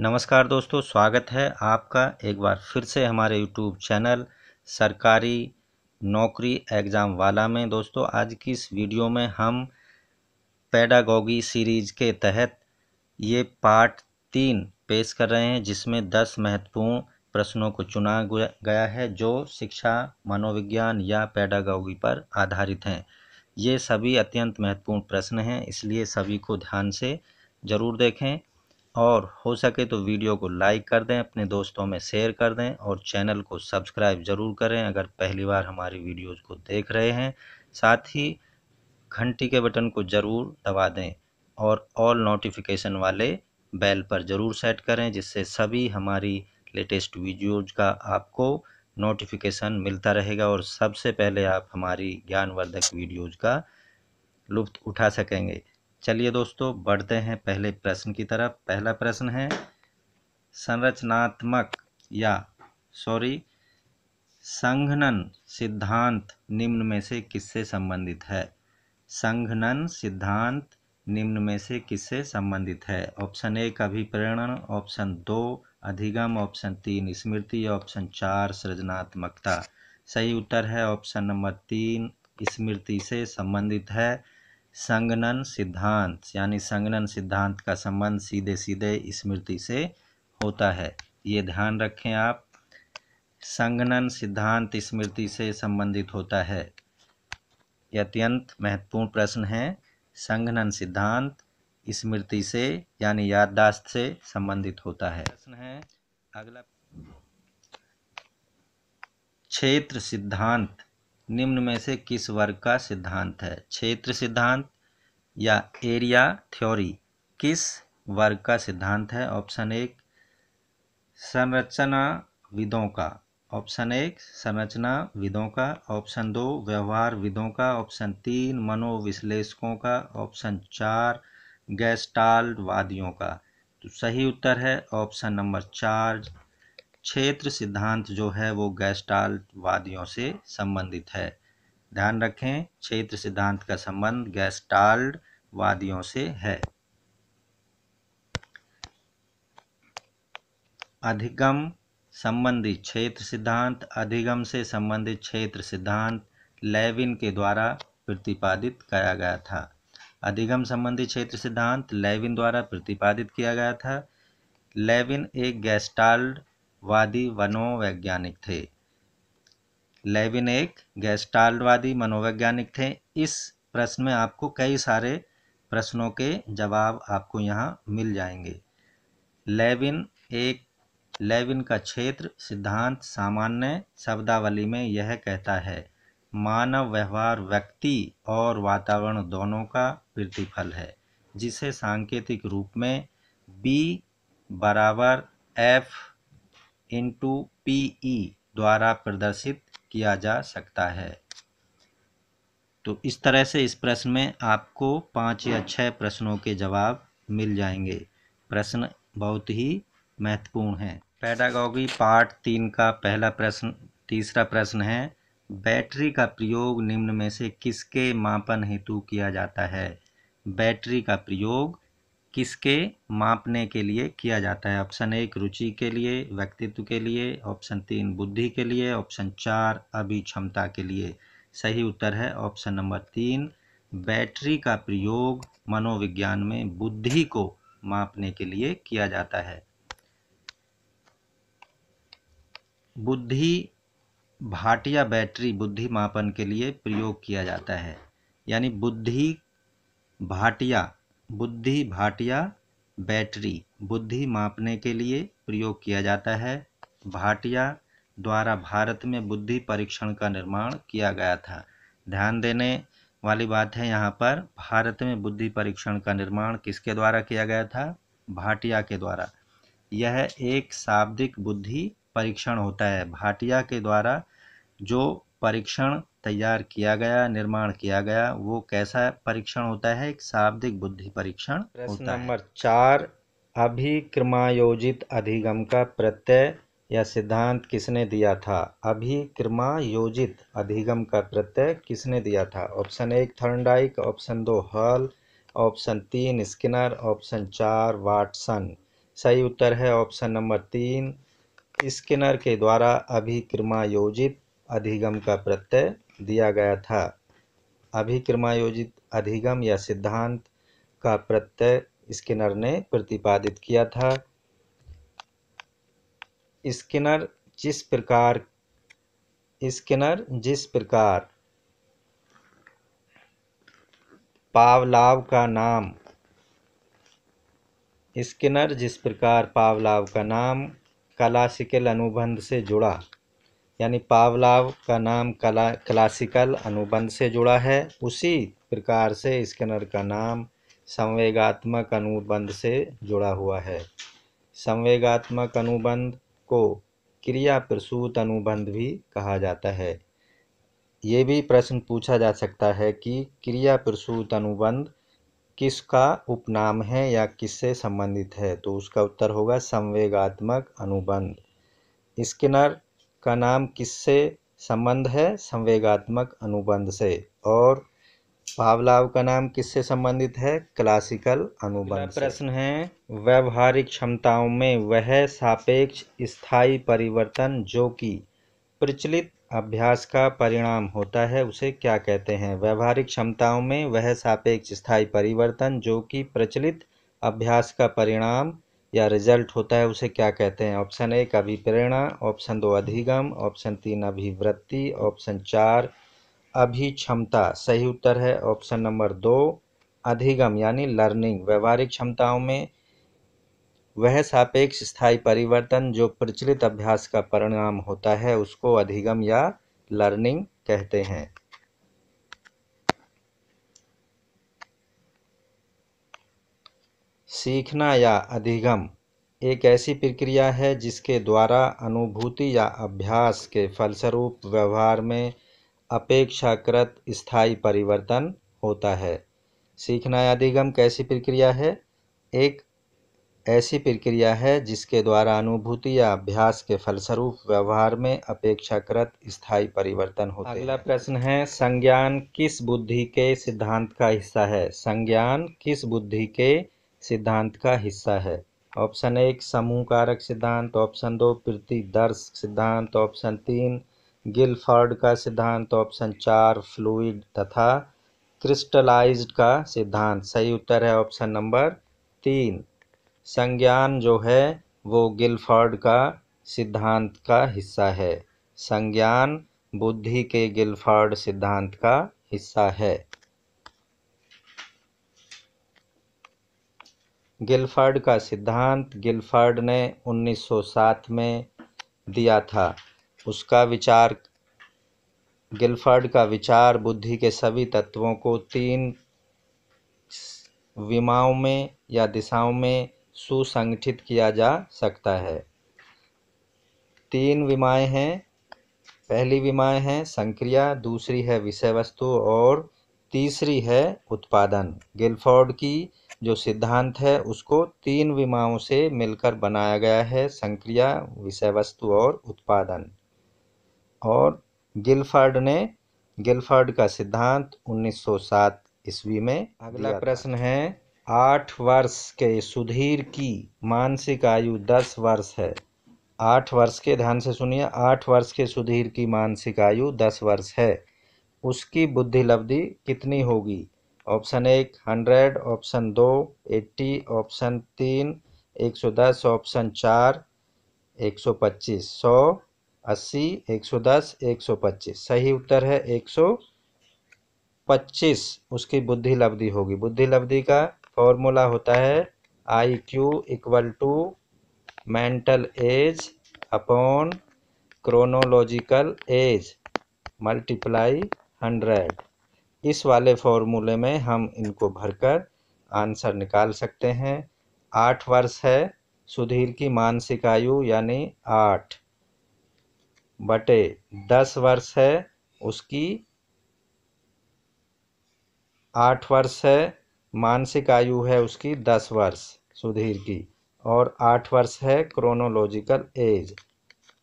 नमस्कार दोस्तों स्वागत है आपका एक बार फिर से हमारे यूट्यूब चैनल सरकारी नौकरी एग्ज़ाम वाला में दोस्तों आज की इस वीडियो में हम पैडागोगी सीरीज के तहत ये पार्ट तीन पेश कर रहे हैं जिसमें दस महत्वपूर्ण प्रश्नों को चुना गया है जो शिक्षा मनोविज्ञान या पैडागोगी पर आधारित हैं ये सभी अत्यंत महत्वपूर्ण प्रश्न हैं इसलिए सभी को ध्यान से ज़रूर देखें और हो सके तो वीडियो को लाइक कर दें अपने दोस्तों में शेयर कर दें और चैनल को सब्सक्राइब ज़रूर करें अगर पहली बार हमारी वीडियोस को देख रहे हैं साथ ही घंटी के बटन को ज़रूर दबा दें और ऑल नोटिफिकेशन वाले बेल पर ज़रूर सेट करें जिससे सभी हमारी लेटेस्ट वीडियोज का आपको नोटिफिकेशन मिलता रहेगा और सबसे पहले आप हमारी ज्ञानवर्धक वीडियोज का लुफ्त उठा सकेंगे चलिए दोस्तों बढ़ते हैं पहले प्रश्न की तरफ पहला प्रश्न है संरचनात्मक या सॉरी संघनन सिद्धांत निम्न में से किससे संबंधित है संघनन सिद्धांत निम्न में से किससे संबंधित है ऑप्शन एक अभिप्रेरण ऑप्शन दो अधिगम ऑप्शन तीन स्मृति ऑप्शन चार सृजनात्मकता सही उत्तर है ऑप्शन नंबर तीन स्मृति से संबंधित है संगनन सिद्धांत यानी संगनन सिद्धांत का संबंध सीधे सीधे स्मृति से होता है ये ध्यान रखें आप संगनन सिद्धांत स्मृति से संबंधित होता है ये अत्यंत महत्वपूर्ण प्रश्न है संगनन सिद्धांत स्मृति से यानी याददाश्त से संबंधित होता है प्रश्न है अगला क्षेत्र सिद्धांत निम्न में से किस वर्ग का सिद्धांत है क्षेत्र सिद्धांत या एरिया थ्योरी किस वर्ग का सिद्धांत है ऑप्शन एक संरचना विदों का ऑप्शन एक संरचना विदों का ऑप्शन दो व्यवहार विदों का ऑप्शन तीन मनोविश्लेषकों का ऑप्शन चार गैस्टाल वादियों का तो सही उत्तर है ऑप्शन नंबर चार क्षेत्र सिद्धांत जो है वो गैस्टाल्टवादियों से संबंधित है ध्यान रखें क्षेत्र सिद्धांत का संबंध गैस्टाल्टवादियों से है अधिगम संबंधी क्षेत्र सिद्धांत अधिगम से संबंधित क्षेत्र सिद्धांत लेविन के द्वारा प्रतिपादित किया गया था अधिगम संबंधी क्षेत्र सिद्धांत लेविन द्वारा प्रतिपादित किया गया था लेविन एक गैस्टाल्ड वादी मनोवैज्ञानिक थे लेविन एक गैस्टाल्टवादी मनोवैज्ञानिक थे इस प्रश्न में आपको कई सारे प्रश्नों के जवाब आपको यहाँ मिल जाएंगे लेविन एक लेविन का क्षेत्र सिद्धांत सामान्य शब्दावली में यह कहता है मानव व्यवहार व्यक्ति और वातावरण दोनों का प्रतिफल है जिसे सांकेतिक रूप में बी बराबर एफ पी ई e द्वारा प्रदर्शित किया जा सकता है तो इस तरह से इस प्रश्न में आपको पाँच या छः प्रश्नों के जवाब मिल जाएंगे प्रश्न बहुत ही महत्वपूर्ण है पैडागॉगी पार्ट तीन का पहला प्रश्न तीसरा प्रश्न है बैटरी का प्रयोग निम्न में से किसके मापन हेतु किया जाता है बैटरी का प्रयोग किसके मापने के लिए किया जाता है ऑप्शन एक रुचि के लिए व्यक्तित्व के लिए ऑप्शन तीन बुद्धि के लिए ऑप्शन चार अभिक्षमता के लिए सही उत्तर है ऑप्शन नंबर तीन बैटरी का प्रयोग मनोविज्ञान में बुद्धि को मापने के लिए किया जाता है बुद्धि भाटिया बैटरी बुद्धि मापन के लिए प्रयोग किया जाता है यानी बुद्धि भाटिया बुद्धि भाटिया बैटरी बुद्धि मापने के लिए प्रयोग किया जाता है भाटिया द्वारा भारत में बुद्धि परीक्षण का निर्माण किया गया था ध्यान देने वाली बात है यहाँ पर भारत में बुद्धि परीक्षण का निर्माण किसके द्वारा किया गया था भाटिया के द्वारा यह एक शाब्दिक बुद्धि परीक्षण होता है भाटिया के द्वारा जो परीक्षण तैयार किया गया निर्माण किया गया वो कैसा परीक्षण होता है एक शाब्दिक बुद्धि परीक्षण प्रश्न नंबर चार अभिक्रमायोजित अधिगम का प्रत्यय या सिद्धांत किसने दिया था अभिक्रमायोजित अधिगम का प्रत्यय किसने दिया था ऑप्शन एक थर्नडाइक ऑप्शन दो हल ऑप्शन तीन स्किनर ऑप्शन चार वाटसन सही उत्तर है ऑप्शन नंबर तीन स्किनर के द्वारा अभिक्रमायोजित अधिगम का प्रत्यय दिया गया था अभिक्रमायोजित अधिगम या सिद्धांत का प्रत्यय स्किनर ने प्रतिपादित किया था स्किनर जिस प्रकार स्किनर जिस प्रकार पावलाव का नाम स्किनर जिस प्रकार पावलाव का नाम क्लासिकल अनुबंध से जुड़ा यानी पावलाव का नाम कला क्लासिकल अनुबंध से जुड़ा है उसी प्रकार से स्किनर का नाम संवेगात्मक अनुबंध से जुड़ा हुआ है संवेगात्मक अनुबंध को क्रिया प्रसूत अनुबंध भी कहा जाता है ये भी प्रश्न पूछा जा सकता है कि क्रिया प्रसूत अनुबंध किसका उपनाम है या किससे संबंधित है तो उसका उत्तर होगा संवेगात्मक अनुबंध स्किनर का नाम किससे संबंध है संवेगात्मक अनुबंध से और पावलाव का नाम किससे संबंधित है क्लासिकल अनुबंध प्रश्न है व्यवहारिक क्षमताओं में वह सापेक्ष स्थायी परिवर्तन जो कि प्रचलित अभ्यास का परिणाम होता है उसे क्या कहते हैं व्यवहारिक क्षमताओं में वह सापेक्ष स्थायी परिवर्तन जो कि प्रचलित अभ्यास का परिणाम या रिजल्ट होता है उसे क्या कहते हैं ऑप्शन एक अभिप्रेरणा ऑप्शन दो अधिगम ऑप्शन तीन अभिवृत्ति ऑप्शन चार अभिक्षमता सही उत्तर है ऑप्शन नंबर दो अधिगम यानी लर्निंग व्यवहारिक क्षमताओं में वह सापेक्ष स्थायी परिवर्तन जो प्रचलित अभ्यास का परिणाम होता है उसको अधिगम या लर्निंग कहते हैं सीखना या अधिगम एक ऐसी प्रक्रिया है जिसके द्वारा अनुभूति या अभ्यास के फलस्वरूप व्यवहार में अपेक्षाकृत स्थायी परिवर्तन होता है सीखना या अधिगम कैसी प्रक्रिया है एक ऐसी प्रक्रिया है जिसके द्वारा अनुभूति या अभ्यास के फलस्वरूप व्यवहार में अपेक्षाकृत स्थायी परिवर्तन होते हैं अगला प्रश्न है संज्ञान किस बुद्धि के सिद्धांत का हिस्सा है संज्ञान किस बुद्धि के सिद्धांत का हिस्सा है ऑप्शन एक समूह कारक सिद्धांत ऑप्शन दो प्रतिदर्श सिद्धांत ऑप्शन तीन गिलफर्ड का सिद्धांत ऑप्शन चार फ्लूड तथा क्रिस्टलाइज्ड का सिद्धांत सही उत्तर है ऑप्शन नंबर तीन संज्ञान जो है वो गिलफर्ड का सिद्धांत का हिस्सा है संज्ञान बुद्धि के गिलफर्ड सिद्धांत का हिस्सा है गिलफर्ड का सिद्धांत गिलफर्ड ने 1907 में दिया था उसका विचार गिलफर्ड का विचार बुद्धि के सभी तत्वों को तीन विमाओं में या दिशाओं में सुसंगठित किया जा सकता है तीन विमाएं हैं पहली विमाएं हैं संक्रिया दूसरी है विषय वस्तु और तीसरी है उत्पादन गिलफोर्ड की जो सिद्धांत है उसको तीन विमाओं से मिलकर बनाया गया है संक्रिया विषय वस्तु और उत्पादन और गिलफर्ड ने गिलफर्ड का सिद्धांत 1907 ईस्वी में अगला प्रश्न है आठ वर्ष के सुधीर की मानसिक आयु दस वर्ष है आठ वर्ष के ध्यान से सुनिए आठ वर्ष के सुधीर की मानसिक आयु दस वर्ष है उसकी बुद्धि लब्धि कितनी होगी ऑप्शन एक हंड्रेड ऑप्शन दो एट्टी ऑप्शन तीन एक सौ दस ऑप्शन चार एक सौ पच्चीस सौ अस्सी एक सौ दस एक सौ पच्चीस सही उत्तर है एक सौ पच्चीस उसकी बुद्धि लब्धि होगी बुद्धि लब्धि का फॉर्मूला होता है I Q equal to mental age upon chronological age multiply hundred इस वाले फॉर्मूले में हम इनको भरकर आंसर निकाल सकते हैं आठ वर्ष है सुधीर की मानसिक आयु यानी आठ बटे दस वर्ष है उसकी आठ वर्ष है मानसिक आयु है उसकी दस वर्ष सुधीर की और आठ वर्ष है क्रोनोलॉजिकल एज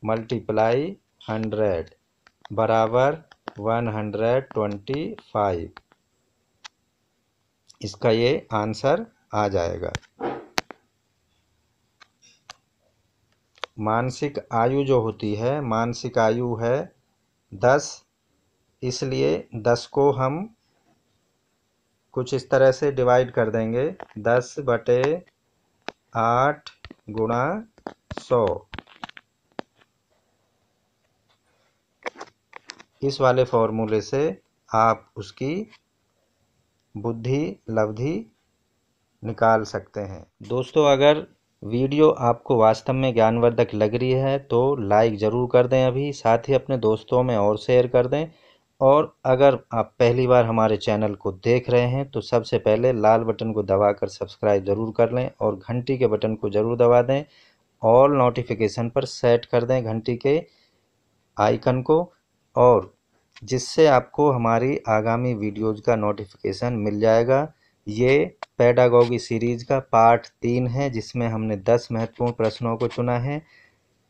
मल्टीप्लाई हंड्रेड बराबर वन हंड्रेड ट्वेंटी फाइव इसका ये आंसर आ जाएगा मानसिक आयु जो होती है मानसिक आयु है दस इसलिए दस को हम कुछ इस तरह से डिवाइड कर देंगे दस बटे आठ गुणा सौ इस वाले फॉर्मूले से आप उसकी बुद्धि लब्धि निकाल सकते हैं दोस्तों अगर वीडियो आपको वास्तव में ज्ञानवर्धक लग रही है तो लाइक ज़रूर कर दें अभी साथ ही अपने दोस्तों में और शेयर कर दें और अगर आप पहली बार हमारे चैनल को देख रहे हैं तो सबसे पहले लाल बटन को दबाकर सब्सक्राइब ज़रूर कर लें और घंटी के बटन को ज़रूर दबा दें ऑल नोटिफिकेशन पर सेट कर दें घंटी के आइकन को और जिससे आपको हमारी आगामी वीडियोज़ का नोटिफिकेशन मिल जाएगा ये पैडागॉगी सीरीज़ का पार्ट तीन है जिसमें हमने दस महत्वपूर्ण प्रश्नों को चुना है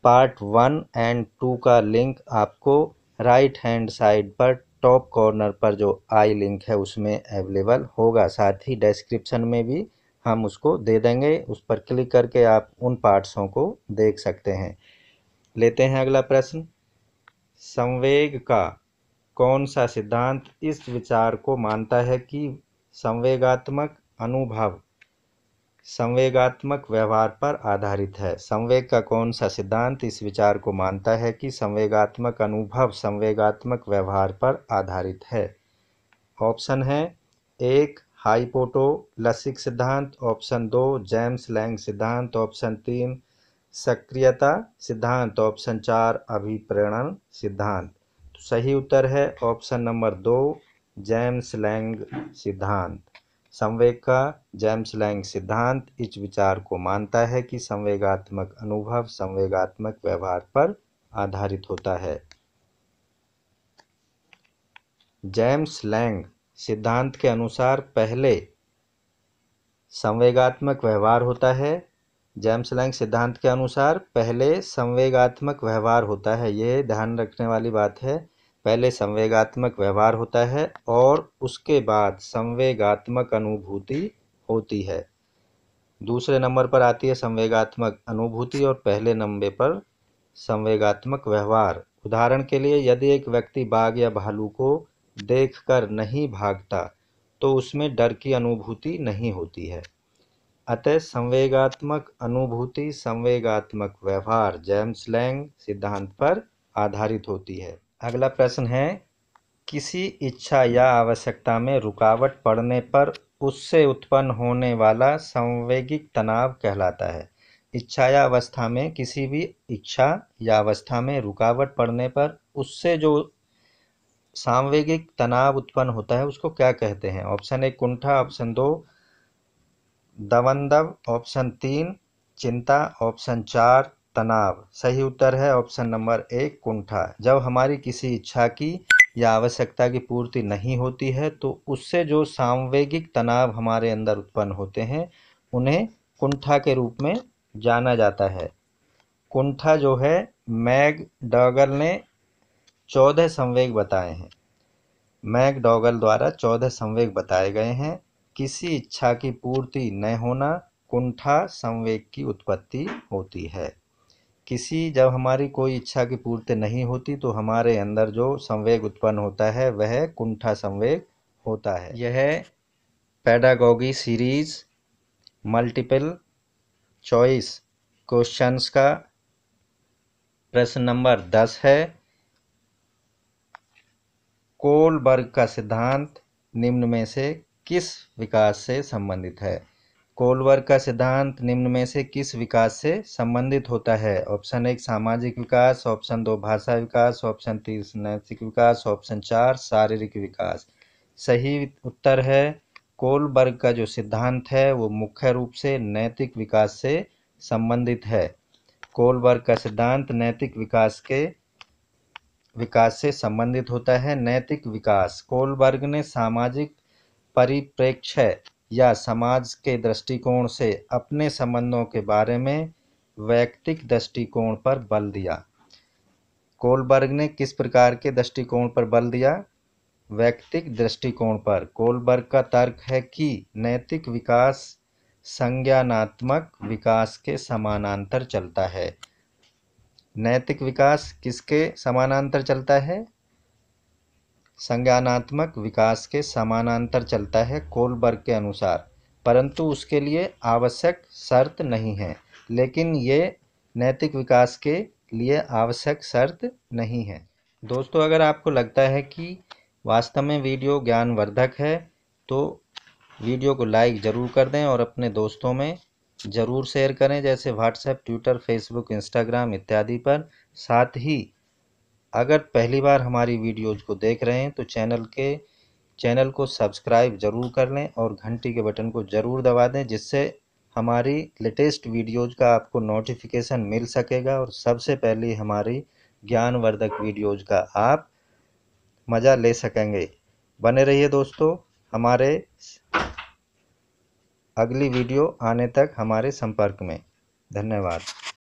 पार्ट वन एंड टू का लिंक आपको राइट हैंड साइड पर टॉप कॉर्नर पर जो आई लिंक है उसमें अवेलेबल होगा साथ ही डिस्क्रिप्शन में भी हम उसको दे देंगे उस पर क्लिक करके आप उन पार्ट्सों को देख सकते हैं लेते हैं अगला प्रश्न संवेग का कौन सा सिद्धांत इस विचार को मानता है कि संवेगात्मक अनुभव संवेगात्मक व्यवहार पर आधारित है संवेग का कौन सा सिद्धांत इस विचार को मानता है कि संवेगात्मक अनुभव संवेगात्मक व्यवहार पर आधारित है ऑप्शन है एक हाइपोटोलसिक सिद्धांत ऑप्शन दो जेम्स लैंग सिद्धांत ऑप्शन तीन सक्रियता सिद्धांत ऑप्शन चार अभिप्रेरण सिद्धांत तो सही उत्तर है ऑप्शन नंबर दो जेम्स लैंग सिद्धांत संवेग का जेम्स लैंग सिद्धांत इस विचार को मानता है कि संवेगात्मक अनुभव संवेगात्मक व्यवहार पर आधारित होता है जेम्स लैंग सिद्धांत के अनुसार पहले संवेगात्मक व्यवहार होता है जैम्स लैंग सिद्धांत के अनुसार पहले संवेगात्मक व्यवहार होता है ये ध्यान रखने वाली बात है पहले संवेगात्मक व्यवहार होता है और उसके बाद संवेगात्मक अनुभूति होती है दूसरे नंबर पर आती है संवेगात्मक अनुभूति और पहले नंबर पर संवेगात्मक व्यवहार उदाहरण के लिए यदि एक व्यक्ति बाघ या भालू को देखकर नहीं भागता तो उसमें डर की अनुभूति नहीं होती है अतः संवेगात्मक अनुभूति संवेगात्मक व्यवहार जेम्स लैंग सिद्धांत पर आधारित होती है अगला प्रश्न है किसी इच्छा या आवश्यकता में रुकावट पड़ने पर उससे उत्पन्न होने वाला संवेगिक तनाव कहलाता है इच्छा या अवस्था में किसी भी इच्छा या अवस्था में रुकावट पड़ने पर उससे जो सांवेगिक तनाव उत्पन्न होता है उसको क्या कहते हैं ऑप्शन एक कुंठा ऑप्शन दो दवंदव ऑप्शन तीन चिंता ऑप्शन चार तनाव सही उत्तर है ऑप्शन नंबर एक कुंठा जब हमारी किसी इच्छा की या आवश्यकता की पूर्ति नहीं होती है तो उससे जो सांवेगिक तनाव हमारे अंदर उत्पन्न होते हैं उन्हें कुंठा के रूप में जाना जाता है कुंठा जो है मैग डॉगल ने चौदह संवेग बताए हैं मैग डॉगल द्वारा चौदह संवेग बताए गए हैं किसी इच्छा की पूर्ति न होना कुंठा संवेग की उत्पत्ति होती है किसी जब हमारी कोई इच्छा की पूर्ति नहीं होती तो हमारे अंदर जो संवेग उत्पन्न होता है वह कुंठा संवेग होता है यह pedagogy series multiple choice questions का प्रश्न नंबर दस है कोलबर्ग का सिद्धांत निम्न में से किस विकास से संबंधित है कोलवर्ग का सिद्धांत निम्न में से किस विकास से संबंधित होता है ऑप्शन एक सामाजिक विकास ऑप्शन दो भाषा विकास ऑप्शन तीन नैतिक विकास ऑप्शन चार शारीरिक विकास सही उत्तर है कोलबर्ग का जो सिद्धांत है वो मुख्य रूप से नैतिक विकास से संबंधित है कोलबर्ग का सिद्धांत नैतिक विकास के विकास से संबंधित होता है नैतिक विकास कोलबर्ग ने सामाजिक परिप्रेक्ष्य या समाज के दृष्टिकोण से अपने संबंधों के बारे में वैयक्तिक दृष्टिकोण पर बल दिया कोलबर्ग ने किस प्रकार के दृष्टिकोण पर बल दिया वैयक्तिक दृष्टिकोण पर कोलबर्ग का तर्क है कि नैतिक विकास संज्ञानात्मक विकास के समानांतर चलता है नैतिक विकास किसके समानांतर चलता है संज्ञानात्मक विकास के समानांतर चलता है कोलबर्ग के अनुसार परंतु उसके लिए आवश्यक शर्त नहीं है लेकिन ये नैतिक विकास के लिए आवश्यक शर्त नहीं है दोस्तों अगर आपको लगता है कि वास्तव में वीडियो ज्ञानवर्धक है तो वीडियो को लाइक ज़रूर कर दें और अपने दोस्तों में ज़रूर शेयर करें जैसे व्हाट्सएप ट्विटर फेसबुक इंस्टाग्राम इत्यादि पर साथ ही अगर पहली बार हमारी वीडियोज़ को देख रहे हैं तो चैनल के चैनल को सब्सक्राइब ज़रूर कर लें और घंटी के बटन को ज़रूर दबा दें जिससे हमारी लेटेस्ट वीडियोज़ का आपको नोटिफिकेशन मिल सकेगा और सबसे पहले हमारी ज्ञानवर्धक वीडियोज़ का आप मज़ा ले सकेंगे बने रहिए दोस्तों हमारे अगली वीडियो आने तक हमारे संपर्क में धन्यवाद